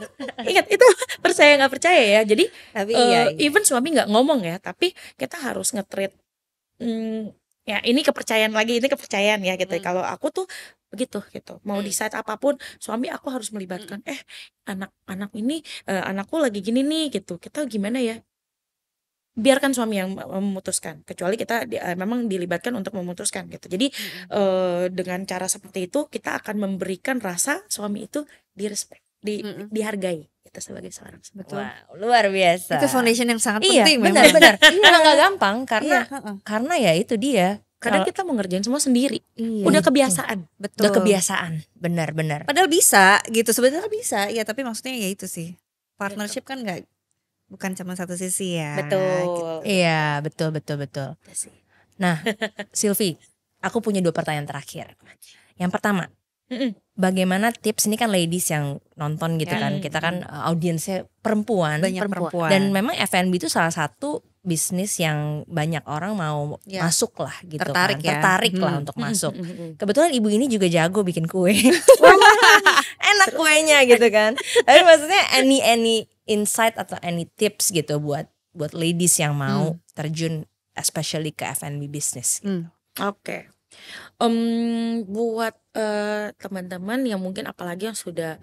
ingat itu percaya nggak percaya ya jadi tapi uh, iya. even suami nggak ngomong ya tapi kita harus ngetrit hmm, ya ini kepercayaan lagi ini kepercayaan ya gitu hmm. kalau aku tuh begitu gitu mau hmm. di saat apapun suami aku harus melibatkan hmm. eh anak-anak ini uh, anakku lagi gini nih gitu kita gimana ya biarkan suami yang memutuskan kecuali kita di, uh, memang dilibatkan untuk memutuskan gitu jadi uh, dengan cara seperti itu kita akan memberikan rasa suami itu direspek di, hmm. di, dihargai kita gitu, sebagai seorang sebetul Wow, luar biasa. Itu foundation yang sangat iya, penting iya Benar, benar. Iya. gampang karena iya. karena ya itu dia Kadang kita mau ngerjain semua sendiri. Iya, udah kebiasaan. Betul. Udah kebiasaan. Benar-benar. Padahal bisa gitu. Sebenarnya bisa. Ya tapi maksudnya ya itu sih. Partnership betul. kan nggak bukan cuma satu sisi ya. Betul. Gitu. Iya, betul betul betul. Iya nah, Silvi, aku punya dua pertanyaan terakhir. Yang pertama, Bagaimana tips ini kan ladies yang nonton gitu kan, kita kan eh, audiensnya perempuan, Banyak perempuan, perempuan dan memang FNB itu salah satu bisnis yang banyak orang mau ya. masuk lah gitu kan. tertarik kan. ya tertarik hmm. lah mhm. untuk mhm, masuk mhm, kebetulan ibu ini juga jago bikin kue enak kuenya gitu kan tapi maksudnya any any insight atau any tips gitu buat buat ladies yang mau hmm. terjun especially ke F&B bisnis gitu. hmm. oke okay. um, buat teman uh, teman -teman yang mungkin apalagi yang sudah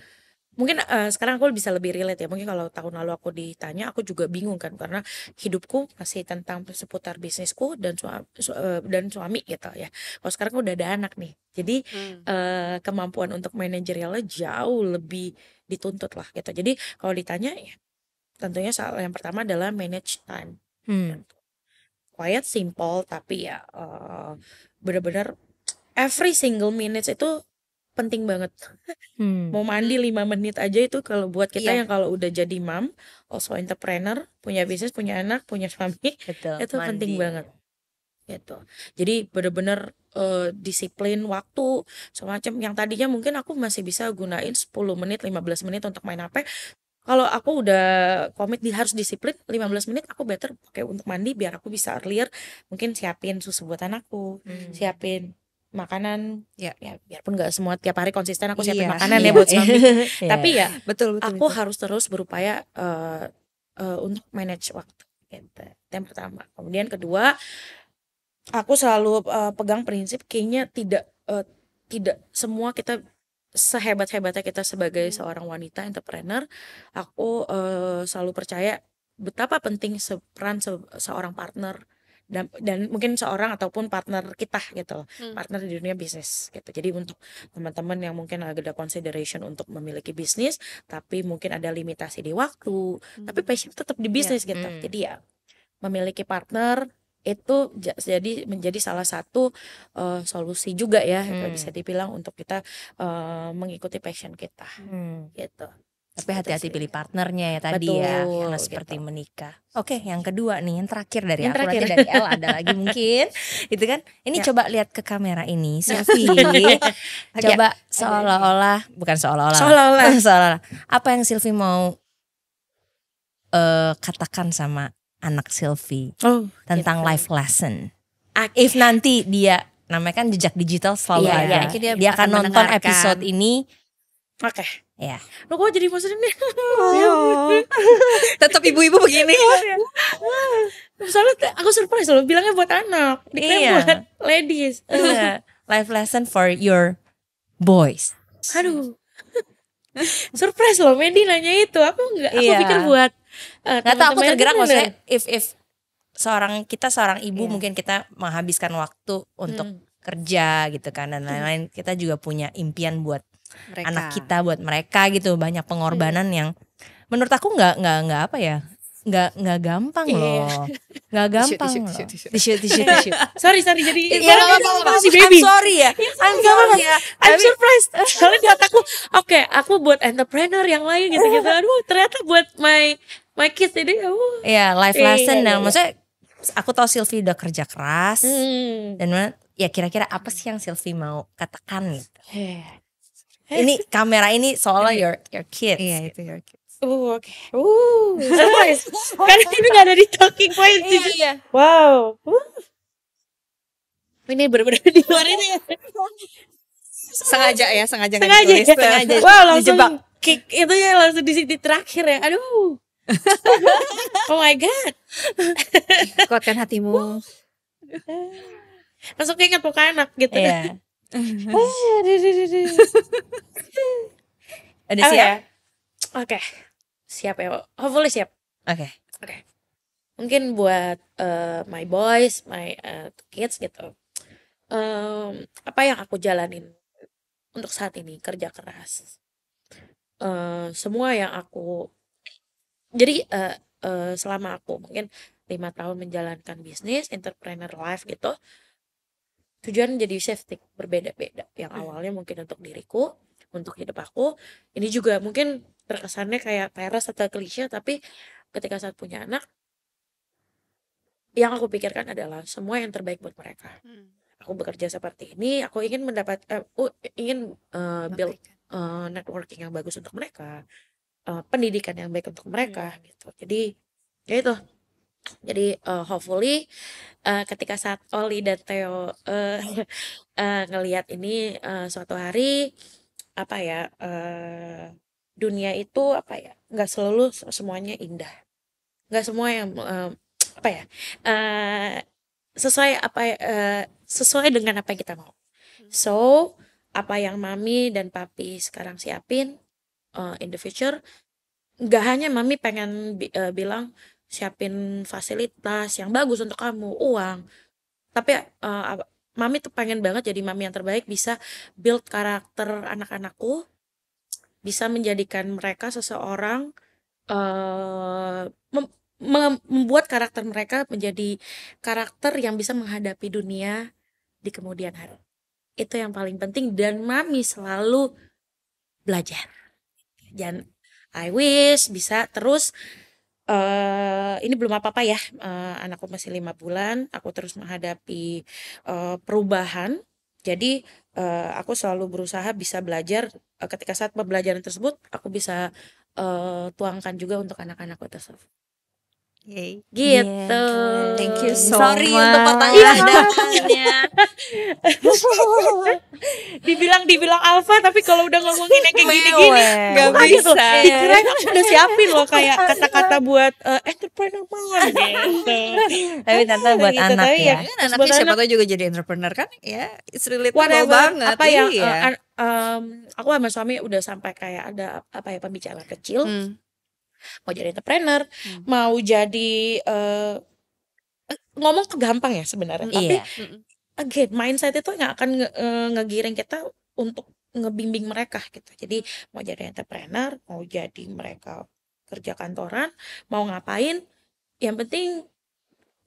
mungkin uh, sekarang aku bisa lebih relate ya mungkin kalau tahun lalu aku ditanya aku juga bingung kan karena hidupku masih tentang seputar bisnisku dan suami su, eh, dan suami gitu ya kalau sekarang aku udah ada anak nih jadi hmm. uh, kemampuan untuk manajerialnya jauh lebih dituntut lah gitu jadi kalau ditanya ya tentunya soal yang pertama adalah manage time hmm. Gitu. quiet simple tapi ya uh, benar-benar every single minutes itu penting banget. Hmm. Mau mandi lima menit aja itu kalau buat kita yeah. yang kalau udah jadi mam also entrepreneur, punya bisnis, punya anak, punya suami, Betul, itu mandi. penting banget. Gitu. Jadi bener-bener uh, disiplin waktu semacam yang tadinya mungkin aku masih bisa gunain 10 menit, 15 menit untuk main HP. Kalau aku udah komit di harus disiplin 15 menit aku better pakai untuk mandi biar aku bisa earlier mungkin siapin susu buat anakku, hmm. siapin makanan ya, ya biarpun nggak semua tiap hari konsisten aku siapin iya, makanan ya iya, ya buat suami iya. tapi ya betul, betul aku betul. harus terus berupaya uh, uh, untuk manage waktu gitu. Itu yang pertama kemudian kedua aku selalu uh, pegang prinsip kayaknya tidak uh, tidak semua kita sehebat hebatnya kita sebagai hmm. seorang wanita entrepreneur aku uh, selalu percaya betapa penting se peran se seorang partner dan, dan mungkin seorang ataupun partner kita gitu hmm. partner di dunia bisnis gitu jadi untuk teman-teman yang mungkin agak ada consideration untuk memiliki bisnis tapi mungkin ada limitasi di waktu hmm. tapi passion tetap di bisnis yeah. gitu hmm. jadi ya memiliki partner itu jadi menjadi salah satu uh, solusi juga ya hmm. bisa dibilang untuk kita uh, mengikuti passion kita hmm. gitu tapi hati-hati pilih partnernya ya tadi ya, Betul, ya, karena gitu. seperti menikah. Oke, yang kedua nih, yang terakhir dari yang aku terakhir. dari El ada lagi mungkin, itu kan. Ini ya. coba lihat ke kamera ini, Silvi. coba ya. seolah-olah, bukan seolah-olah, seolah-olah, seolah Apa yang Sylvie mau uh, katakan sama anak Sylvie oh, tentang gitu. life lesson? Okay. If nanti dia, namanya kan jejak digital selalu ya, ya, dia, dia akan, akan nonton episode ini. Oke. Okay Ya. Lo kok jadi positif nih? Oh. Tetap ibu-ibu begini. Iya. Soalnya aku surprise loh, bilangnya buat anak, dikira iya. buat ladies. Iya. life lesson for your boys. Aduh. surprise loh, Medi nanya itu. Aku nggak, aku iya. pikir buat uh, tahu aku tergerak gitu maksudnya if if seorang kita seorang ibu yeah. mungkin kita menghabiskan waktu untuk hmm. kerja gitu kan dan lain-lain hmm. kita juga punya impian buat mereka. anak kita buat mereka gitu banyak pengorbanan hmm. yang menurut aku nggak nggak nggak apa ya nggak nggak gampang iya. loh nggak gampang tisu, tisu, tisu, sorry sorry jadi iya, ya, apa, apa, apa, si baby I'm sorry ya I'm sorry ya I'm surprised kalian di otakku oke okay, aku buat entrepreneur yang lain gitu gitu aduh ternyata buat my my kids jadi ya uh. yeah, life lesson yeah, yeah, yeah. maksudnya aku tahu Sylvie udah kerja keras hmm. dan ya kira-kira apa sih yang Sylvie mau katakan gitu yeah. ini kamera ini soalnya your your kids. Iya itu your kids. Oh oke. Okay. surprise. kan ini gak ada di talking point. Iya, iya. Wow. Uh. Ini benar-benar di luar ini sengaja ya, sengaja sengaja, ya. sengaja. Wow, langsung dijebak. kick itu ya langsung di sini terakhir ya. Aduh. oh my god. Kuatkan hatimu. Langsung keinget muka anak gitu. Iya. Ada siap? Ya? Oke. Okay. Siap ya. Hopefully siap. Oke. Okay. Oke. Okay. Mungkin buat uh, my boys, my uh, kids gitu. Um, apa yang aku jalanin untuk saat ini kerja keras. Uh, semua yang aku jadi uh, uh, selama aku mungkin lima tahun menjalankan bisnis entrepreneur life gitu tujuan jadi shifting berbeda-beda yang hmm. awalnya mungkin untuk diriku untuk hidup aku ini juga mungkin terkesannya kayak peres atau klise tapi ketika saat punya anak yang aku pikirkan adalah semua yang terbaik buat mereka hmm. aku bekerja seperti ini aku ingin mendapat eh, aku ingin uh, build uh, networking yang bagus untuk mereka uh, pendidikan yang baik untuk mereka hmm. gitu jadi ya itu jadi uh, hopefully uh, ketika saat Oli dan Theo uh, eh, uh, ngelihat ini uh, suatu hari apa ya uh, dunia itu apa ya nggak selalu semuanya indah, nggak semua yang uh, apa ya uh, sesuai apa uh, sesuai dengan apa yang kita mau. Hmm. So apa yang mami dan papi sekarang siapin uh, in the future, nggak hanya mami pengen bi uh, bilang siapin fasilitas yang bagus untuk kamu uang tapi uh, mami tuh pengen banget jadi mami yang terbaik bisa build karakter anak-anakku bisa menjadikan mereka seseorang uh, mem- membuat karakter mereka menjadi karakter yang bisa menghadapi dunia di kemudian hari. Itu yang paling penting dan mami selalu belajar. Dan I wish bisa terus Eh, ini belum apa-apa ya, uh, anakku masih lima bulan, aku terus menghadapi uh, perubahan. Jadi uh, aku selalu berusaha bisa belajar. Uh, ketika saat pembelajaran tersebut, aku bisa uh, tuangkan juga untuk anak-anakku tersebut. Yay. Gitu. Yeah. Thank you so Sorry much. untuk pertanyaan dibilang dibilang alfa tapi kalau udah ngomongin kayak gini-gini nggak -gini, bisa loh. dikira kan udah siapin loh kayak iya. kata-kata buat uh, eh, entrepreneur banget gitu tapi tante buat gitu, anak ya, ya. Kan anaknya siapa anak. tahu juga jadi entrepreneur kan ya it's really Whatever, banget apa yang iya. uh, um, aku sama suami udah sampai kayak ada apa ya pembicaraan kecil hmm. mau jadi entrepreneur hmm. mau jadi uh, ngomong tuh gampang ya sebenarnya hmm. tapi iya again mindset itu nggak akan nge eh, ngegiring kita untuk ngebimbing mereka gitu jadi mau jadi entrepreneur mau jadi mereka kerja kantoran mau ngapain yang penting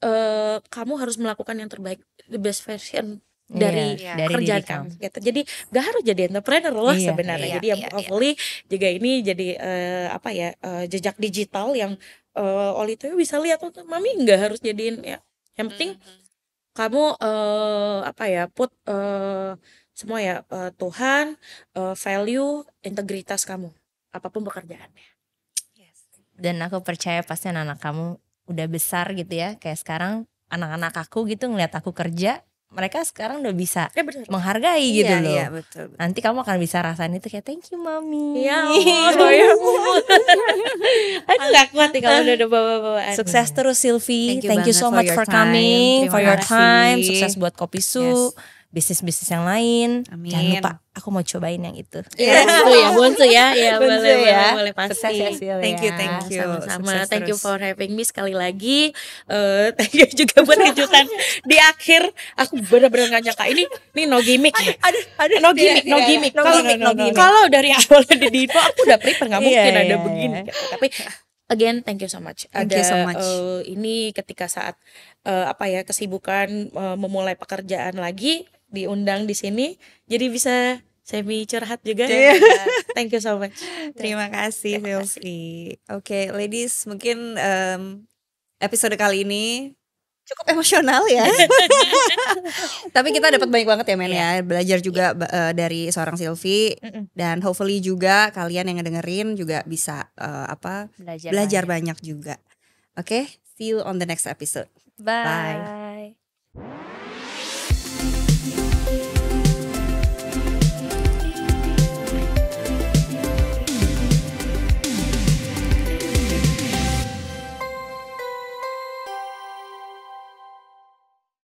uh, kamu harus melakukan yang terbaik the best version dari iya, kita. kerjaan kamu gitu. Jadi gak harus jadi entrepreneur loh iya, sebenarnya. iya, jadi yang iya, iya. hopefully iya. juga ini jadi uh, apa ya uh, jejak digital yang uh, Oli tuh bisa lihat tuh mami nggak harus jadiin ya. Yang penting mm -hmm kamu, uh, apa ya, put, uh, semua ya, uh, Tuhan, uh, value integritas kamu, apapun pekerjaannya. Yes. Dan aku percaya pasti anak-anak kamu udah besar gitu ya, kayak sekarang anak-anak aku gitu ngeliat aku kerja mereka sekarang udah bisa ya, eh, betul. menghargai iya, gitu loh. Iya, betul, betul. Nanti kamu akan bisa rasain itu kayak thank you mami. Iya, oh, ya, Aduh gak kuat nih kalau udah udah bawa-bawaan. Sukses terus Sylvie. Thank you, thank you so much for, coming, for your time. Sukses buat Kopi Su. Yes bisnis-bisnis yang lain. Amin. Jangan lupa aku mau cobain yang itu. Iya, iya, yeah. Iya. Oh, itu ya, bonsu ya. Iya, boleh, ya. boleh, boleh pasti. Sukses ya thank ya. you, thank you. Sama-sama. Thank terus. you for having me sekali lagi. Uh, thank you juga buat kejutan di akhir. Aku benar-benar gak nyangka ini ini no gimmick ya. Ada no gimmick, no gimmick, no gimmick, no no. Kalau dari awal ada di info aku udah prepare nggak mungkin ada begini. Gitu. Tapi again thank you so much. Thank ada, you so much. Uh, ini ketika saat uh, apa ya kesibukan uh, memulai pekerjaan lagi diundang di sini jadi bisa semi curhat juga. Yeah. Thank you so much. Terima kasih, Filsi Oke, okay, ladies, mungkin um, episode kali ini cukup emosional ya. Tapi kita dapat banyak banget ya men yeah. ya, belajar juga yeah. Iya. uh, dari seorang Silvi mm -mm. dan hopefully juga kalian yang ngedengerin juga bisa uh, apa belajar, belajar banyak. banyak juga. Oke, okay? see you on the next episode. Bye. Bye.